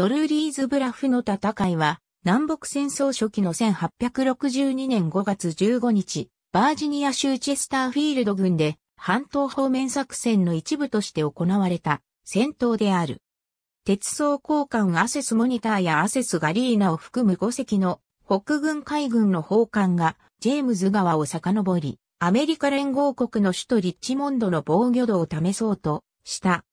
ドルーリーズブラフの戦いは、南北戦争初期の1862年5月15日、バージニア州チェスターフィールド軍で、半島方面作戦の一部として行われた戦闘である。鉄装交換アセスモニターやアセスガリーナを含む5隻の北軍海軍の砲艦がジェームズ川を遡り、アメリカ連合国の首都リッチモンドの防御度を試そうとした。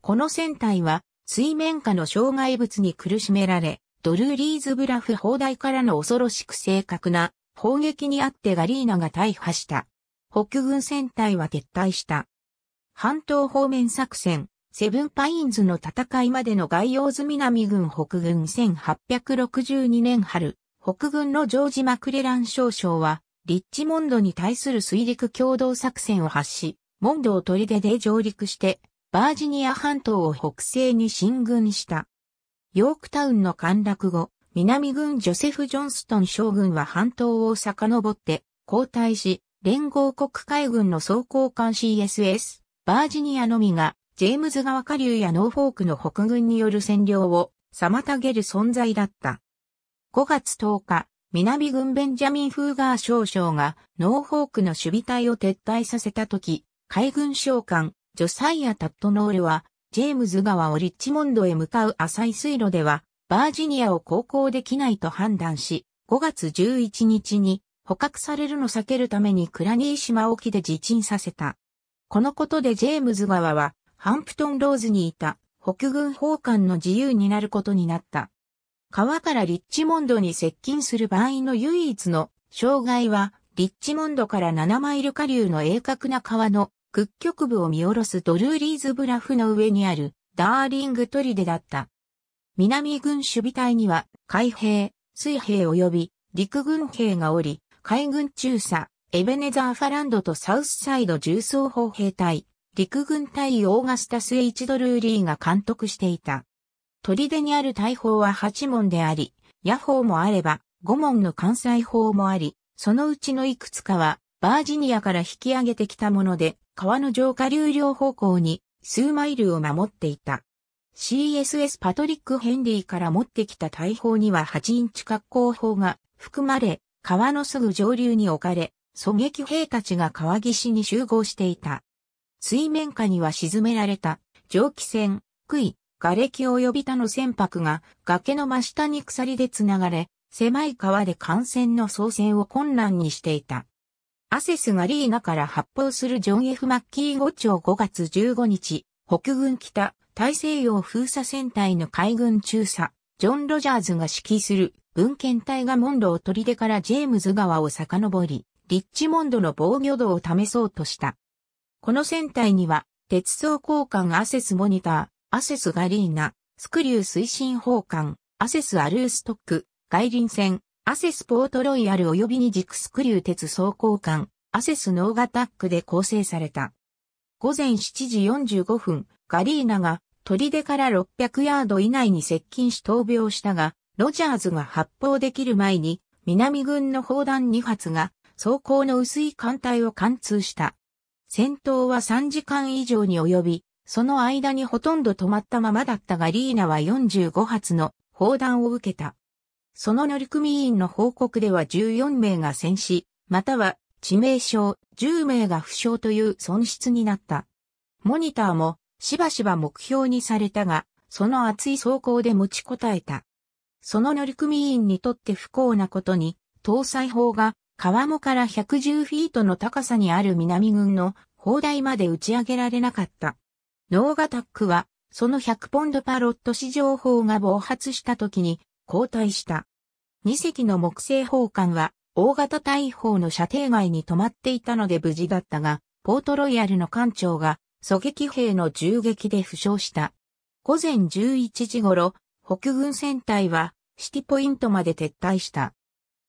この船体は水面下の障害物に苦しめられ、ドルーリーズブラフ砲台からの恐ろしく正確な砲撃にあってガリーナが大破した。北軍戦隊は撤退した。半島方面作戦、セブンパインズの戦いまでの概要図南軍北軍1862年春、北軍のジョージ・マクレラン少将は、リッチモンドに対する水陸共同作戦を発し、モンドを取り出で上陸して、バージニア半島を北西に進軍した。ヨークタウンの陥落後、南軍ジョセフ・ジョンストン将軍は半島を遡って後退し、連合国海軍の総甲艦 CSS、バージニアのみが、ジェームズ川下流やノーフォークの北軍による占領を妨げる存在だった。5月10日、南軍ベンジャミン・フーガー少将がノーフォークの守備隊を撤退させた時、海軍将官ジョサイア・タットノールは、ジェームズ川をリッチモンドへ向かう浅い水路では、バージニアを航行できないと判断し、5月11日に捕獲されるのを避けるためにクラニー島沖で自沈させた。このことでジェームズ川は、ハンプトンローズにいた北軍奉還の自由になることになった。川からリッチモンドに接近する場合の唯一の障害は、リッチモンドから7マイル下流の鋭角な川の屈曲部を見下ろすドルーリーズブラフの上にあるダーリング砦だった。南軍守備隊には海兵、水兵及び陸軍兵がおり、海軍中佐、エベネザー・ファランドとサウスサイド重装砲兵隊、陸軍隊オーガスタス・エイチドルーリーが監督していた。砦にある大砲は8門であり、野砲もあれば5門の関西砲もあり、そのうちのいくつかはバージニアから引き上げてきたもので、川の上下流量方向に数マイルを守っていた。CSS パトリック・ヘンリーから持ってきた大砲には8インチ格好砲が含まれ、川のすぐ上流に置かれ、狙撃兵たちが川岸に集合していた。水面下には沈められた蒸気船、杭、瓦礫及び他の船舶が崖の真下に鎖でつながれ、狭い川で艦船の操船を困難にしていた。アセスガリーナから発砲するジョン・ F・ マッキー5丁5月15日、北軍北、大西洋封鎖戦隊の海軍中佐、ジョン・ロジャーズが指揮する文献隊がモンロり砦からジェームズ川を遡り、リッチモンドの防御度を試そうとした。この船隊には、鉄装交換アセスモニター、アセスガリーナ、スクリュー推進砲艦、アセスアルーストック、外輪船、アセスポートロイヤル及びに軸スクリュー鉄装甲艦、アセスノーガタックで構成された。午前7時45分、ガリーナが砦から600ヤード以内に接近し闘病したが、ロジャーズが発砲できる前に、南軍の砲弾2発が、装甲の薄い艦隊を貫通した。戦闘は3時間以上に及び、その間にほとんど止まったままだったガリーナは45発の砲弾を受けた。その乗組員の報告では14名が戦死、または致命傷、10名が負傷という損失になった。モニターもしばしば目標にされたが、その熱い走行で持ちこたえた。その乗組員にとって不幸なことに、搭載砲が川もから110フィートの高さにある南軍の砲台まで打ち上げられなかった。ノーガタックは、その100ポンドパロット市情砲が暴発した時に交代した。2隻の木製砲艦は、大型大砲の射程外に止まっていたので無事だったが、ポートロイヤルの艦長が、狙撃兵の銃撃で負傷した。午前11時頃、北軍戦隊は、シティポイントまで撤退した。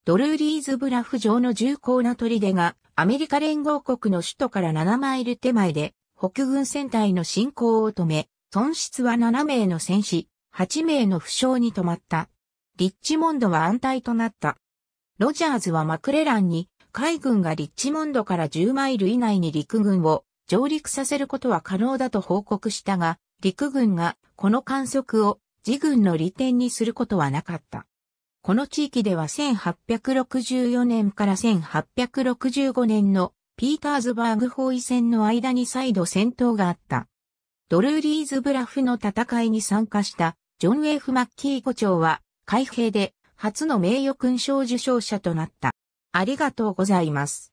ドルーリーズブラフ上の重厚な砦が、アメリカ連合国の首都から7マイル手前で、北軍戦隊の進行を止め、損失は7名の戦士、8名の負傷に止まった。リッチモンドは安泰となった。ロジャーズはマクレランに、海軍がリッチモンドから10マイル以内に陸軍を上陸させることは可能だと報告したが、陸軍がこの観測を自軍の利点にすることはなかった。この地域では1864年から1865年のピーターズバーグ包囲戦の間に再度戦闘があった。ドルーリーズブラフの戦いに参加したジョン・ F・ マッキー伍長は開閉で初の名誉勲章受章者となった。ありがとうございます。